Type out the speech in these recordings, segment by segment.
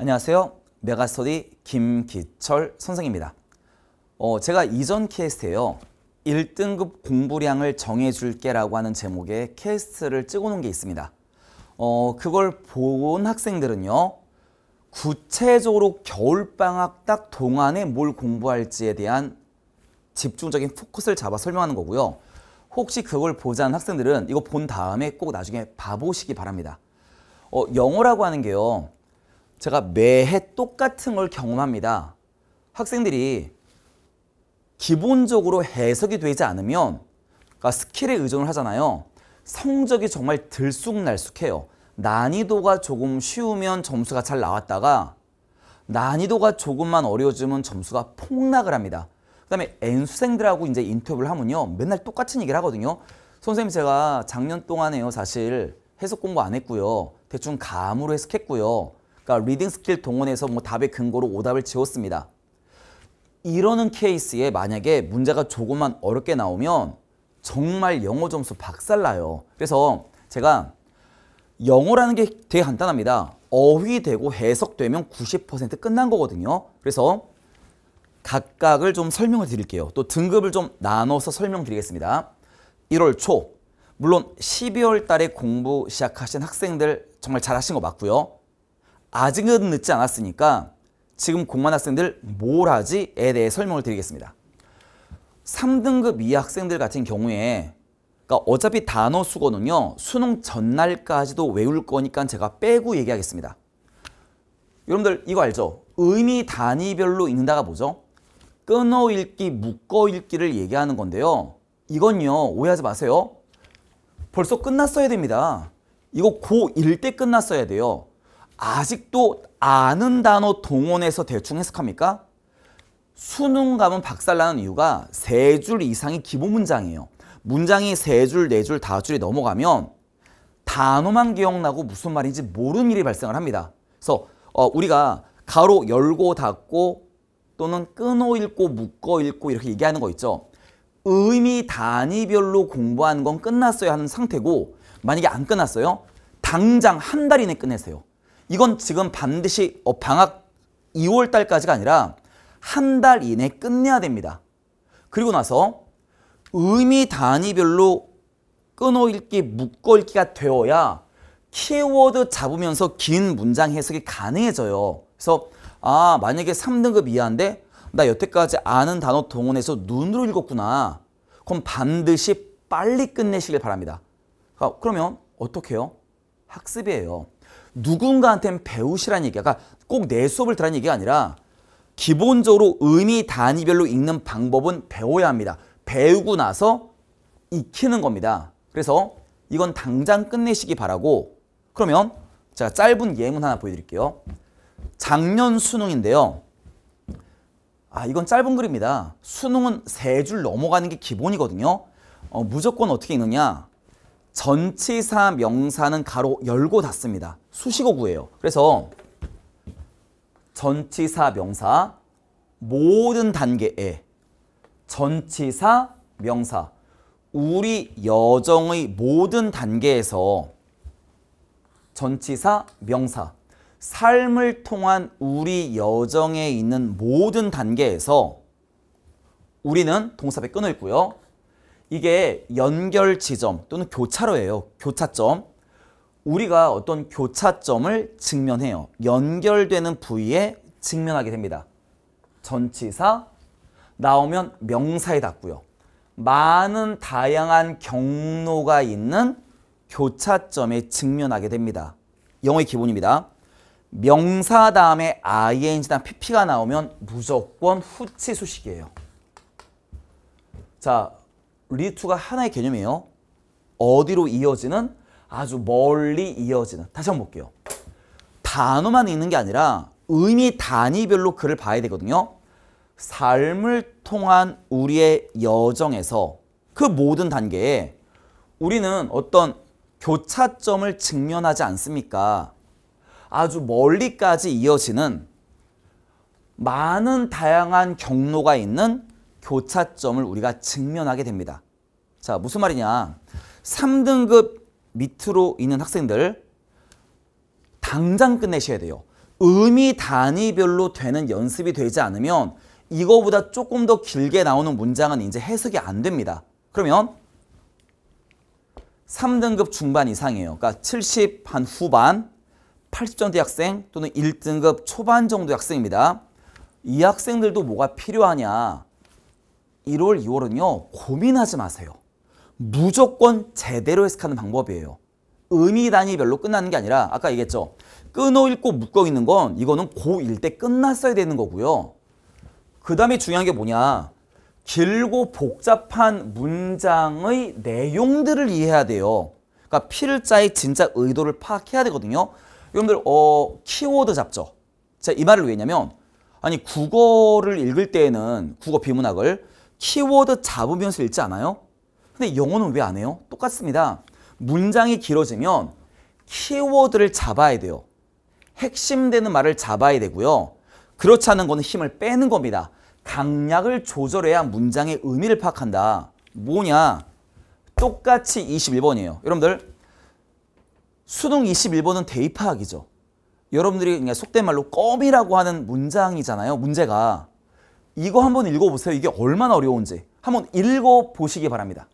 안녕하세요. 메가스터디 김기철 선생입니다. 어, 제가 이전 캐스트에요. 1등급 공부량을 정해줄게 라고 하는 제목의 캐스트를 찍어놓은 게 있습니다. 어, 그걸 본 학생들은요. 구체적으로 겨울방학 딱 동안에 뭘 공부할지에 대한 집중적인 포커스를 잡아 설명하는 거고요. 혹시 그걸 보지 않은 학생들은 이거 본 다음에 꼭 나중에 봐보시기 바랍니다. 어, 영어라고 하는 게요. 제가 매해 똑같은 걸 경험합니다. 학생들이 기본적으로 해석이 되지 않으면 그러니까 스킬에 의존을 하잖아요. 성적이 정말 들쑥날쑥해요. 난이도가 조금 쉬우면 점수가 잘 나왔다가 난이도가 조금만 어려워지면 점수가 폭락을 합니다. 그 다음에 N수생들하고 이제 인터뷰를 하면요. 맨날 똑같은 얘기를 하거든요. 선생님 제가 작년 동안에요 사실 해석 공부 안 했고요. 대충 감으로 해석했고요. 그러니까 리딩 스킬 동원해서 뭐 답의 근거로 오답을 지웠습니다. 이러는 케이스에 만약에 문제가 조금만 어렵게 나오면 정말 영어 점수 박살나요. 그래서 제가 영어라는 게 되게 간단합니다. 어휘되고 해석되면 90% 끝난 거거든요. 그래서 각각을 좀 설명을 드릴게요. 또 등급을 좀 나눠서 설명드리겠습니다. 1월 초, 물론 12월 달에 공부 시작하신 학생들 정말 잘하신 거 맞고요. 아직은 늦지 않았으니까 지금 공만 학생들 뭘 하지에 대해 설명을 드리겠습니다. 3등급 이하 학생들 같은 경우에 그러니까 어차피 단어 수거는요. 수능 전날까지도 외울 거니까 제가 빼고 얘기하겠습니다. 여러분들 이거 알죠? 의미 단위별로 읽는다가 뭐죠? 끊어 읽기, 묶어 읽기를 얘기하는 건데요. 이건요. 오해하지 마세요. 벌써 끝났어야 됩니다. 이거 고 1 때 끝났어야 돼요. 아직도 아는 단어 동원해서 대충 해석합니까? 수능 가면 박살나는 이유가 세 줄 이상이 기본 문장이에요. 문장이 세 줄, 네 줄, 다섯 줄이 넘어가면 단어만 기억나고 무슨 말인지 모르는 일이 발생을 합니다. 그래서 어, 우리가 가로 열고 닫고 또는 끊어 읽고 묶어 읽고 이렇게 얘기하는 거 있죠. 의미 단위별로 공부하는 건 끝났어야 하는 상태고 만약에 안 끝났어요. 당장 한 달 이내 끝내세요. 이건 지금 반드시 어, 방학 2월 달까지가 아니라 한 달 이내 끝내야 됩니다. 그리고 나서 의미 단위별로 끊어 읽기, 묶어 읽기가 되어야 키워드 잡으면서 긴 문장 해석이 가능해져요. 그래서 아 만약에 3등급 이하인데 나 여태까지 아는 단어 동원해서 눈으로 읽었구나. 그럼 반드시 빨리 끝내시길 바랍니다. 아, 그러면 어떻게 해요? 학습이에요. 누군가한테는 배우시라는 얘기야. 그러니까 꼭내 수업을 들은 얘기가 아니라 기본적으로 의미 단위별로 읽는 방법은 배워야 합니다. 배우고 나서 익히는 겁니다. 그래서 이건 당장 끝내시기 바라고 그러면 제가 짧은 예문 하나 보여드릴게요. 작년 수능인데요. 아 이건 짧은 글입니다. 수능은 세 줄 넘어가는 게 기본이거든요. 어, 무조건 어떻게 읽느냐. 전치사 명사는 가로 열고 닫습니다. 수식어구예요. 그래서 전치사 명사 모든 단계에 전치사 명사 우리 여정의 모든 단계에서 전치사 명사 삶을 통한 우리 여정에 있는 모든 단계에서 우리는 동사배 끊어 고요 이게 연결 지점 또는 교차로예요. 교차점. 우리가 어떤 교차점을 직면해요. 연결되는 부위에 직면하게 됩니다. 전치사 나오면 명사에 닿고요. 많은 다양한 경로가 있는 교차점에 직면하게 됩니다. 영어의 기본입니다. 명사 다음에 ing나 pp가 나오면 무조건 후치 수식이에요. 자, 리투가 하나의 개념이에요. 어디로 이어지는? 아주 멀리 이어지는. 다시 한번 볼게요. 단어만 있는 게 아니라 의미 단위별로 글을 봐야 되거든요. 삶을 통한 우리의 여정에서 그 모든 단계에 우리는 어떤 교차점을 직면하지 않습니까? 아주 멀리까지 이어지는 많은 다양한 경로가 있는 교차점을 우리가 직면하게 됩니다. 자, 무슨 말이냐. 3등급 밑으로 있는 학생들 당장 끝내셔야 돼요. 의미 단위별로 되는 연습이 되지 않으면 이거보다 조금 더 길게 나오는 문장은 이제 해석이 안 됩니다. 그러면 3등급 중반 이상이에요. 그러니까 70반 후반, 80점대 학생 또는 1등급 초반 정도 학생입니다. 이 학생들도 뭐가 필요하냐. 1월, 2월은요. 고민하지 마세요. 무조건 제대로 해석하는 방법이에요. 의미 단위별로 끝나는 게 아니라 아까 얘기했죠. 끊어읽고 묶어있는 건 이거는 고1 때 끝났어야 되는 거고요. 그 다음에 중요한 게 뭐냐. 길고 복잡한 문장의 내용들을 이해해야 돼요. 그러니까 필자의 진짜 의도를 파악해야 되거든요. 여러분들 어 키워드 잡죠. 제가 이 말을 왜냐면 아니 국어를 읽을 때에는 국어 비문학을 키워드 잡으면서 읽지 않아요? 근데 영어는 왜 안 해요? 똑같습니다. 문장이 길어지면 키워드를 잡아야 돼요. 핵심되는 말을 잡아야 되고요. 그렇지 않은 거는 힘을 빼는 겁니다. 강약을 조절해야 문장의 의미를 파악한다. 뭐냐? 똑같이 21번이에요. 여러분들 수능 21번은 대입악이죠 여러분들이 그냥 속된 말로 껌이라고 하는 문장이잖아요. 문제가. 이거 한번 읽어보세요. 이게 얼마나 어려운지. 한번 읽어보시기 바랍니다.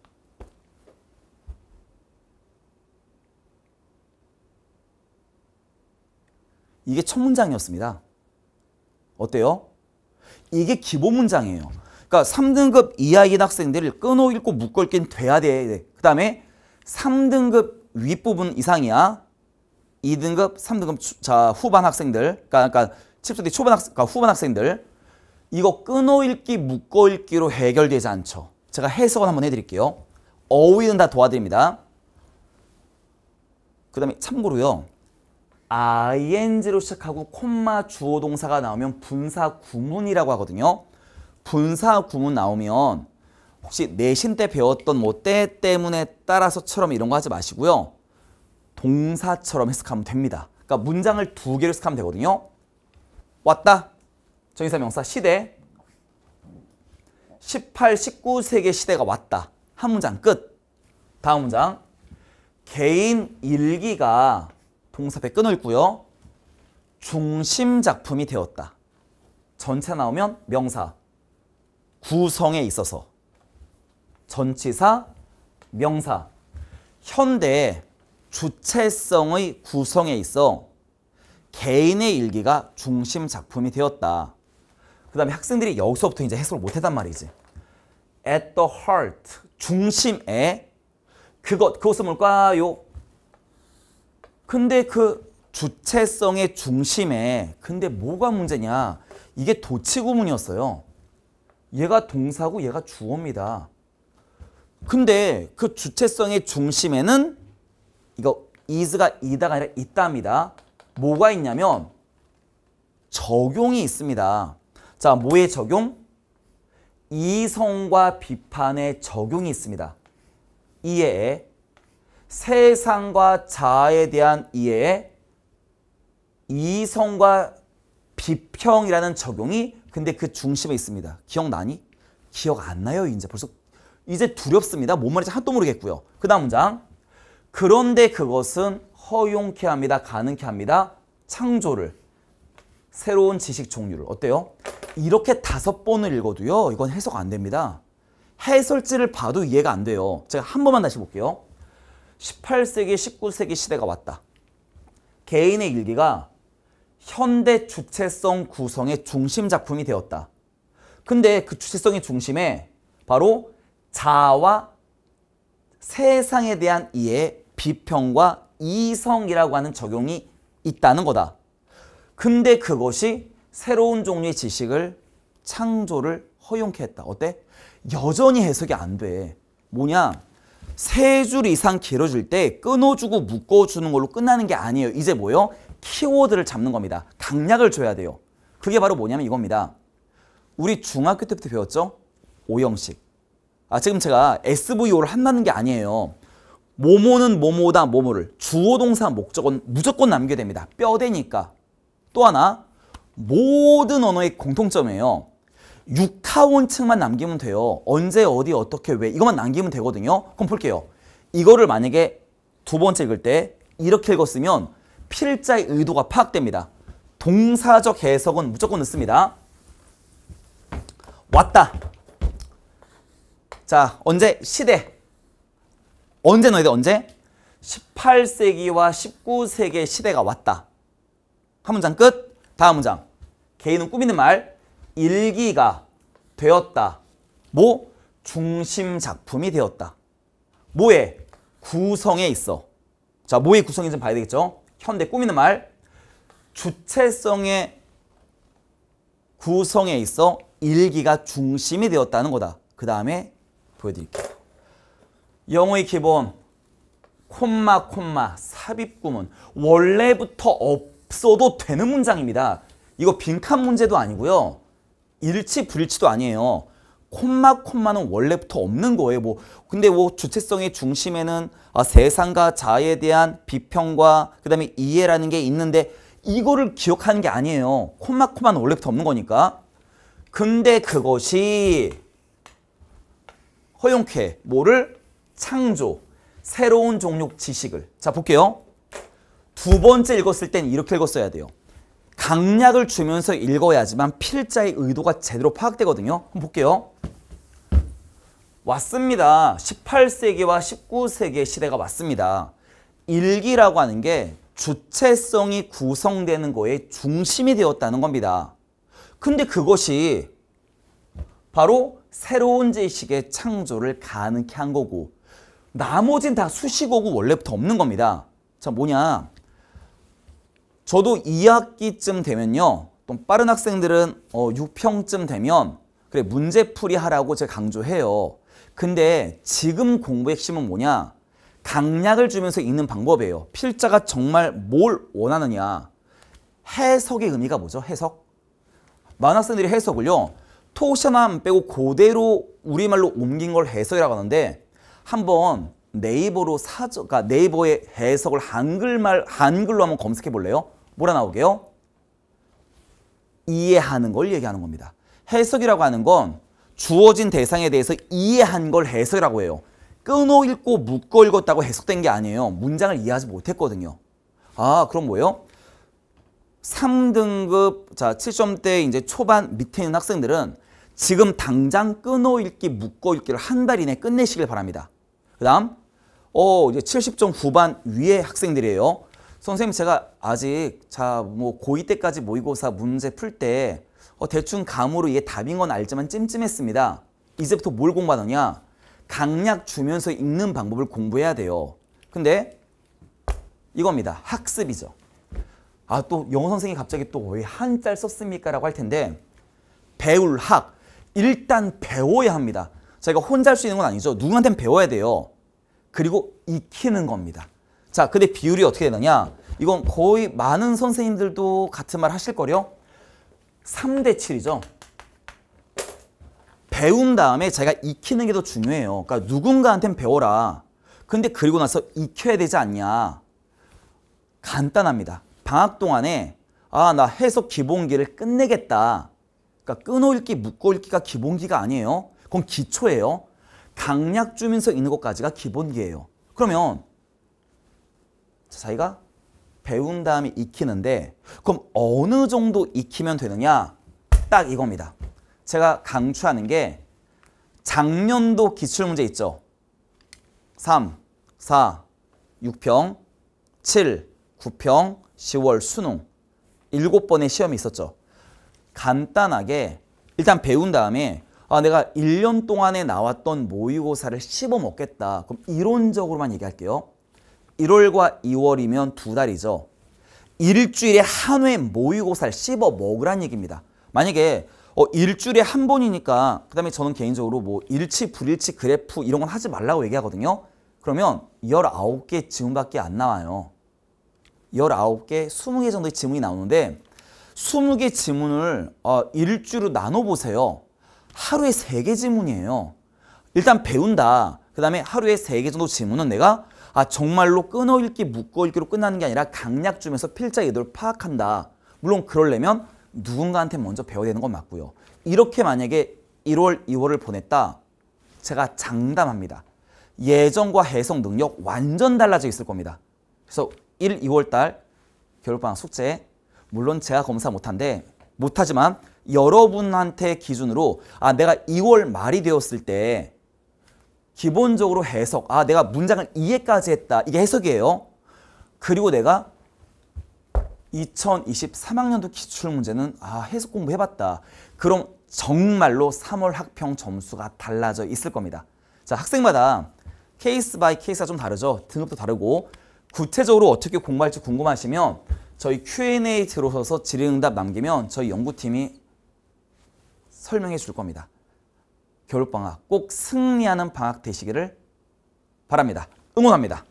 이게 첫 문장이었습니다. 어때요? 이게 기본 문장이에요. 그러니까 3등급 이하인 학생들을 끊어 읽고 묶어 읽긴 돼야 돼. 그 다음에 3등급 윗부분 이상이야. 2등급, 3등급 자, 후반 학생들, 그러니까, 그러니까 칩소대 초반 학, 그러니까 후반 학생들 이거 끊어읽기, 묶어읽기로 해결되지 않죠. 제가 해석을 한번 해드릴게요. 어휘는 다 도와드립니다. 그 다음에 참고로요. ing로 시작하고 콤마 주어 동사가 나오면 분사 구문이라고 하거든요. 분사 구문 나오면 혹시 내신 때 배웠던 뭐 때 때문에 따라서처럼 이런 거 하지 마시고요. 동사처럼 해석하면 됩니다. 그러니까 문장을 두 개로 해석하면 되거든요. 왔다. 정의사 명사 시대 18, 19세기 시대가 왔다. 한 문장 끝. 다음 문장 개인 일기가 동사배 끊어 고요 중심 작품이 되었다. 전체 나오면 명사 구성에 있어서 전치사 명사 현대의 주체성의 구성에 있어 개인의 일기가 중심 작품이 되었다. 그 다음에 학생들이 여기서부터 이제 해석을 못했단 말이지. At the heart, 중심에 그것, 그것은 뭘까요? 근데 그 주체성의 중심에 근데 뭐가 문제냐? 이게 도치구문이었어요. 얘가 동사고 얘가 주어입니다. 근데 그 주체성의 중심에는 이거 is가 이다가 아니라 있답니다. 뭐가 있냐면 적용이 있습니다. 자, 뭐의 적용? 이성과 비판의 적용이 있습니다. 이해에 세상과 자아에 대한 이해에 이성과 비평이라는 적용이 근데 그 중심에 있습니다. 기억나니? 기억 안 나요, 이제. 벌써 이제 두렵습니다. 뭔 말인지 하나도 모르겠고요. 그 다음 문장. 그런데 그것은 허용케 합니다. 가능케 합니다. 창조를. 새로운 지식 종류를. 어때요? 이렇게 다섯 번을 읽어도요. 이건 해석 안 됩니다. 해설지를 봐도 이해가 안 돼요. 제가 한 번만 다시 볼게요. 18세기, 19세기 시대가 왔다. 개인의 일기가 현대 주체성 구성의 중심 작품이 되었다. 근데 그 주체성의 중심에 바로 자와 세상에 대한 이해, 비평과 이성이라고 하는 적용이 있다는 거다. 근데 그것이 새로운 종류의 지식을 창조를 허용케 했다. 어때? 여전히 해석이 안 돼. 뭐냐? 세 줄 이상 길어질 때 끊어주고 묶어주는 걸로 끝나는 게 아니에요. 이제 뭐요? 키워드를 잡는 겁니다. 강약을 줘야 돼요. 그게 바로 뭐냐면 이겁니다. 우리 중학교 때부터 배웠죠? 오형식. 아, 지금 제가 SVO를 한다는 게 아니에요. 모모는 모모다 모모를 주어동사 목적은 무조건 남겨야 됩니다. 뼈대니까. 또 하나 모든 언어의 공통점이에요. 6타원층만 남기면 돼요. 언제, 어디, 어떻게, 왜 이것만 남기면 되거든요. 그럼 볼게요. 이거를 만약에 두 번째 읽을 때 이렇게 읽었으면 필자의 의도가 파악됩니다. 동사적 해석은 무조건 넣습니다. 왔다. 자, 언제? 시대. 언제 넣어야 돼? 언제? 18세기와 19세기의 시대가 왔다. 한 문장 끝. 다음 문장. 개인은 꾸미는 말 일기가 되었다. 뭐? 중심 작품이 되었다. 뭐의 구성에 있어. 자, 뭐의 구성이 좀 봐야 되겠죠? 현대 꾸미는 말 주체성의 구성에 있어 일기가 중심이 되었다는 거다. 그 다음에 보여드릴게요. 영어의 기본 콤마 콤마 삽입구문 원래부터 없 써도 되는 문장입니다. 이거 빈칸 문제도 아니고요. 일치 불일치도 아니에요. 콤마 콤마는 원래부터 없는 거예요. 뭐 근데 뭐 주체성의 중심에는 아, 세상과 자에 대한 비평과 그다음에 이해라는 게 있는데 이거를 기억하는 게 아니에요. 콤마 콤마는 원래부터 없는 거니까. 근데 그것이 허용케 뭐를 창조 새로운 종류 지식을 자 볼게요. 두 번째 읽었을 땐 이렇게 읽었어야 돼요. 강약을 주면서 읽어야지만 필자의 의도가 제대로 파악되거든요. 한번 볼게요. 왔습니다. 18세기와 19세기의 시대가 왔습니다. 일기라고 하는 게 주체성이 구성되는 거에 중심이 되었다는 겁니다. 근데 그것이 바로 새로운 지식의 창조를 가능케 한 거고 나머진 다 수식어고 원래부터 없는 겁니다. 자 뭐냐 저도 2학기쯤 되면요. 또 빠른 학생들은 어, 6평쯤 되면 그래 문제풀이 하라고 제가 강조해요. 근데 지금 공부의 핵심은 뭐냐? 강약을 주면서 읽는 방법이에요. 필자가 정말 뭘 원하느냐. 해석의 의미가 뭐죠? 해석. 많은 학생들이 해석을요. 토시만 빼고 그대로 우리말로 옮긴 걸 해석이라고 하는데 한번 네이버로 사저, 그러니까 네이버의 해석을 한글말, 한글로 한번 검색해 볼래요? 뭐라 나오게요? 이해하는 걸 얘기하는 겁니다. 해석이라고 하는 건 주어진 대상에 대해서 이해한 걸 해석이라고 해요. 끊어 읽고 묶어 읽었다고 해석된 게 아니에요. 문장을 이해하지 못했거든요. 아, 그럼 뭐예요? 3등급, 자, 7점대 이제 초반 밑에 있는 학생들은 지금 당장 끊어 읽기, 묶어 읽기를 한 달 이내 끝내시길 바랍니다. 그 다음, 어, 이제 70점 후반 위에 학생들이에요. 선생님 제가 아직 자 뭐 고2 때까지 모의고사 문제 풀때 어, 대충 감으로 이게 답인 건 알지만 찜찜했습니다. 이제부터 뭘 공부하느냐? 강약 주면서 읽는 방법을 공부해야 돼요. 근데 이겁니다. 학습이죠. 아 또 영어 선생님이 갑자기 또 왜 한자를 썼습니까? 라고 할 텐데 배울 학 일단 배워야 합니다. 저희가 혼자 할 수 있는 건 아니죠. 누구한테 배워야 돼요. 그리고 익히는 겁니다. 자, 근데 비율이 어떻게 되느냐? 이건 거의 많은 선생님들도 같은 말 하실 거요. 3대 7이죠. 배운 다음에 자기가 익히는 게 더 중요해요. 그러니까 누군가한텐 배워라. 근데 그리고 나서 익혀야 되지 않냐. 간단합니다. 방학 동안에 아, 나 해석 기본기를 끝내겠다. 그러니까 끊어읽기, 묶어읽기가 기본기가 아니에요. 그건 기초예요. 강약 주면서 있는 것까지가 기본기예요. 그러면 자기가 배운 다음에 익히는데 그럼 어느 정도 익히면 되느냐? 딱 이겁니다. 제가 강추하는 게 작년도 기출문제 있죠. 3, 4, 6평, 7, 9평, 10월 수능 7번의 시험이 있었죠. 간단하게 일단 배운 다음에 아 내가 1년 동안에 나왔던 모의고사를 씹어먹겠다. 그럼 이론적으로만 얘기할게요. 1월과 2월이면 두 달이죠. 일주일에 한 회 모의고사를 씹어 먹으란 얘기입니다. 만약에 어, 일주일에 한 번이니까 그 다음에 저는 개인적으로 뭐 일치 불일치 그래프 이런 건 하지 말라고 얘기하거든요. 그러면 19개 지문밖에 안 나와요. 19개, 20개 정도의 지문이 나오는데 20개 지문을 어, 일주로 일 나눠보세요. 하루에 3개 지문이에요. 일단 배운다. 그 다음에 하루에 3개 정도 지문은 내가 아 정말로 끊어 읽기 묶어 읽기로 끝나는 게 아니라 강약 주면서 필자 의도를 파악한다. 물론 그러려면 누군가한테 먼저 배워야 되는 건 맞고요. 이렇게 만약에 1월, 2월을 보냈다. 제가 장담합니다. 예전과 해석 능력 완전 달라져 있을 겁니다. 그래서 1, 2월 달 겨울방학 숙제 물론 제가 검사 못한데 못하지만 여러분한테 기준으로 아 내가 2월 말이 되었을 때 기본적으로 해석. 아, 내가 문장을 이해까지 했다. 이게 해석이에요. 그리고 내가 2023학년도 기출문제는 아, 해석 공부해봤다. 그럼 정말로 3월 학평 점수가 달라져 있을 겁니다. 자, 학생마다 케이스 바이 케이스가 좀 다르죠. 등급도 다르고 구체적으로 어떻게 공부할지 궁금하시면 저희 Q&A 들어서서 질의응답 남기면 저희 연구팀이 설명해 줄 겁니다. 겨울방학 꼭 승리하는 방학 되시기를 바랍니다. 응원합니다.